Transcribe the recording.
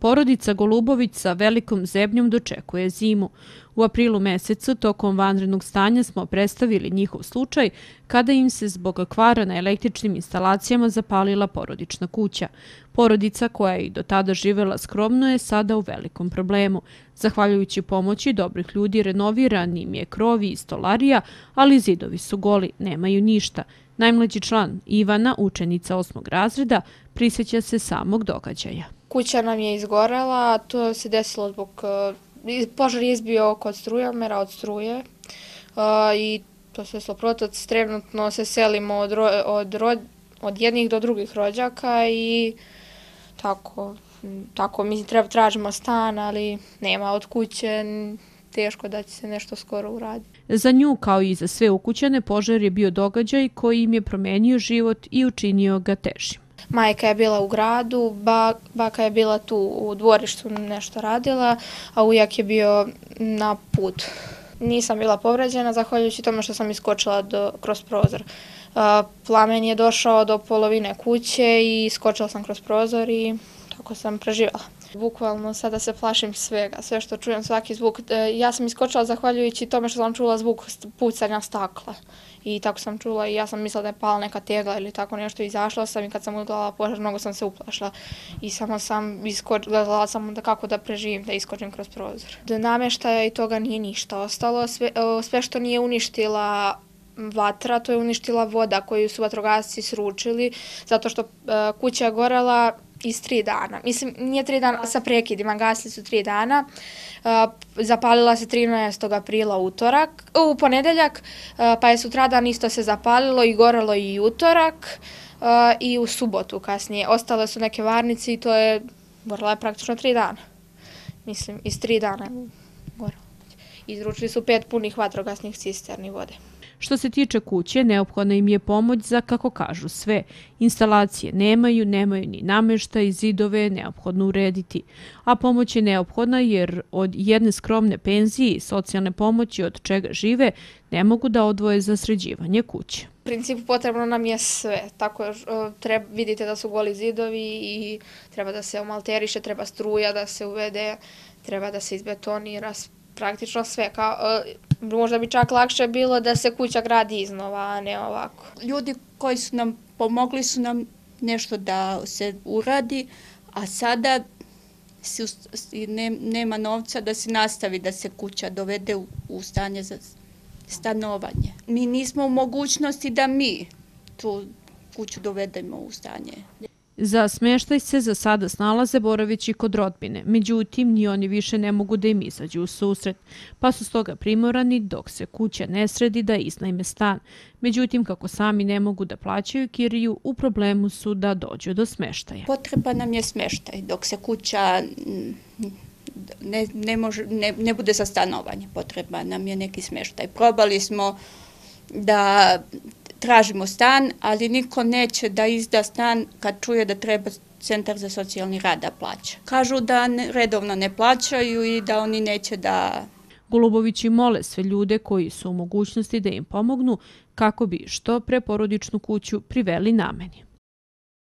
porodica Golubović sa velikom zebnjom dočekuje zimu. U aprilu mesecu tokom vanrednog stanja smo predstavili njihov slučaj kada im se zbog kvara na električnim instalacijama zapalila porodična kuća. Porodica koja je i do tada živjela skromno je sada u velikom problemu. Zahvaljujući pomoći dobrih ljudi renovirani im je krovi i stolarija, ali zidovi su goli, nemaju ništa. Najmlađi član Ivana, učenica osmog razreda, prisjeća se samog događaja kuća nam je izgorela, to se desilo zbog, e, požar je izbio kod strujomera, od struje e, i to se desilo protoc, trenutno se selimo od, ro, od, rod, od jednih do drugih rođaka i tako, tako mi treba, tražimo stan, ali nema od kuće, teško da će se nešto skoro uraditi. Za nju, kao i za sve ukućane, požar je bio događaj koji im je promenio život i učinio ga težim. Majka je bila u gradu, baka je bila tu u dvorištu nešto radila, a ujak je bio na put. Nisam bila povređena, zahvaljujući tome što sam iskočila do, kroz prozor. Plamen je došao do polovine kuće i iskočila sam kroz prozor i tako sam preživala. Bukvalno sada se plašim svega, sve što čujem, svaki zvuk. E, ja sam iskočila zahvaljujući tome što sam čula zvuk pucanja stakla. I tako sam čula i ja sam mislila da je pala neka tegla ili tako nešto. Izašla sam i kad sam odgledala požar, mnogo sam se uplašla. I samo sam iskoč... gledala sam da kako da preživim, da iskočim kroz prozor. Do nameštaja i toga nije ništa ostalo. Sve, e, sve što nije uništila vatra, to je uništila voda koju su vatrogasci sručili zato što e, kuća je gorela iz tri dana. Mislim, nije tri dana sa prekidima, gasli su tri dana. Uh, zapalila se 13. aprila utorak, u ponedeljak, uh, pa je sutradan isto se zapalilo i gorelo i utorak uh, i u subotu kasnije. Ostale su neke varnice i to je, gorela je praktično tri dana. Mislim, iz tri dana gorelo. Izručili su pet punih vatrogasnih cisterni vode. Što se tiče kuće, neophodna im je pomoć za, kako kažu, sve. Instalacije nemaju, nemaju ni namešta i zidove je neophodno urediti. A pomoć je neophodna jer od jedne skromne penzije i socijalne pomoći od čega žive ne mogu da odvoje za sređivanje kuće. U principu potrebno nam je sve. Tako treba, vidite da su goli zidovi i treba da se omalteriše, treba struja da se uvede, treba da se izbetonira, praktično sve. Kao, Možda bi čak lakše bilo da se kuća gradi iznova, a ne ovako. Ljudi koji su nam pomogli su nam nešto da se uradi, a sada si, nema novca da se nastavi da se kuća dovede u stanje za stanovanje. Mi nismo u mogućnosti da mi tu kuću dovedemo u stanje. Za smještaj se za sada snalaze Borovići kod rodbine, međutim ni oni više ne mogu da im izađu u susret, pa su stoga primorani dok se kuća ne sredi da iznajme stan. Međutim, kako sami ne mogu da plaćaju kiriju, u problemu su da dođu do smeštaja. Potreba nam je smeštaj dok se kuća mm, ne, ne, može, ne, bude sa stanovanje. Potreba nam je neki smještaj. Probali smo da tražimo stan, ali niko neće da izda stan kad čuje da treba centar za socijalni rad da plaća. Kažu da redovno ne plaćaju i da oni neće da... Golubovići mole sve ljude koji su u mogućnosti da im pomognu kako bi što pre porodičnu kuću priveli na meni.